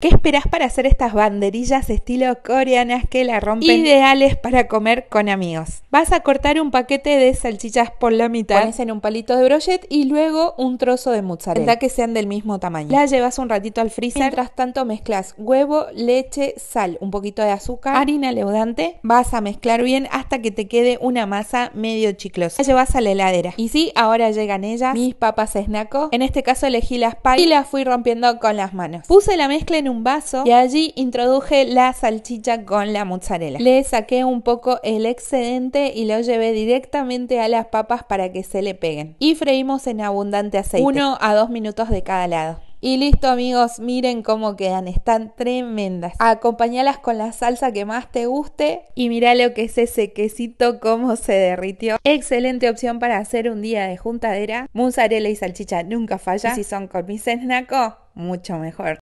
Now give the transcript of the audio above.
¿Qué esperás para hacer estas banderillas estilo coreanas que la rompen? Ideales para comer con amigos. Vas a cortar un paquete de salchichas por la mitad. Pones en un palito de brochet y luego un trozo de mozzarella. que sean del mismo tamaño. La llevas un ratito al freezer. Mientras tanto mezclas huevo, leche, sal, un poquito de azúcar, harina leudante. Vas a mezclar bien hasta que te quede una masa medio chiclosa. La llevas a la heladera. Y sí, ahora llegan ellas, mis papas snacko. En este caso elegí las pie y las fui rompiendo con las manos. Puse la mezcla en un vaso y allí introduje la salchicha con la mozzarella. Le saqué un poco el excedente y lo llevé directamente a las papas para que se le peguen. Y freímos en abundante aceite. Uno a dos minutos de cada lado. Y listo amigos, miren cómo quedan, están tremendas. acompáñalas con la salsa que más te guste y mira lo que es ese quesito, cómo se derritió. Excelente opción para hacer un día de juntadera. Mozzarella y salchicha nunca falla. si son con mis snacks, mucho mejor.